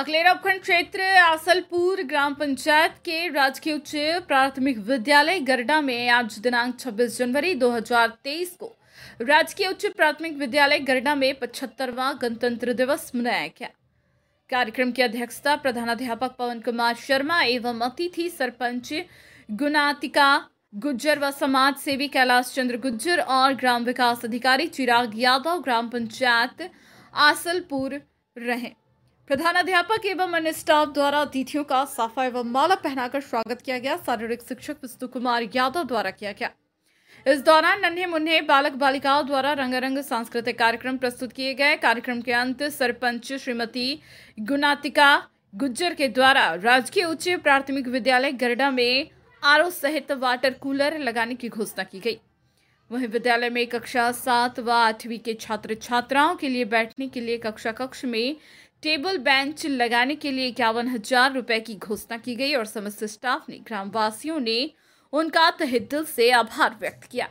अकलेरा उपखंड क्षेत्र आसलपुर ग्राम पंचायत के राजकीय उच्च प्राथमिक विद्यालय गरडा में आज दिनांक 26 जनवरी 2023 को राजकीय उच्च प्राथमिक विद्यालय गरडा में पचहत्तरवां गणतंत्र दिवस मनाया गया कार्यक्रम की अध्यक्षता प्रधानाध्यापक पवन कुमार शर्मा एवं अतिथि सरपंच गुनातिका गुज्जर व समाज सेवी कैलाश चंद्र गुज्जर और ग्राम विकास अधिकारी चिराग यादव ग्राम पंचायत आसलपुर रहे प्रधानाध्यापक एवं अन्य स्टाफ द्वारा अतिथियों का साफा एवं माला पहनाकर स्वागत किया गया शारीरिक शिक्षक विष्णु कुमार यादव द्वारा किया गया इस दौरान नन्हे मुन्ने बालक बालिकाओं द्वारा रंगारंग सांस्कृतिक कार्यक्रम प्रस्तुत किए गए कार्यक्रम के अंत सरपंच श्रीमती गुनातिका गुज्जर के द्वारा राजकीय उच्च प्राथमिक विद्यालय गरडा में आर सहित वाटर कूलर लगाने की घोषणा की गई वहीं विद्यालय में कक्षा सात व आठवीं के छात्र छात्राओं के लिए बैठने के लिए कक्षा कक्ष में टेबल बेंच लगाने के लिए इक्यावन हजार रुपए की घोषणा की गई और समस्त स्टाफ ने ग्रामवासियों ने उनका तहे दिल से आभार व्यक्त किया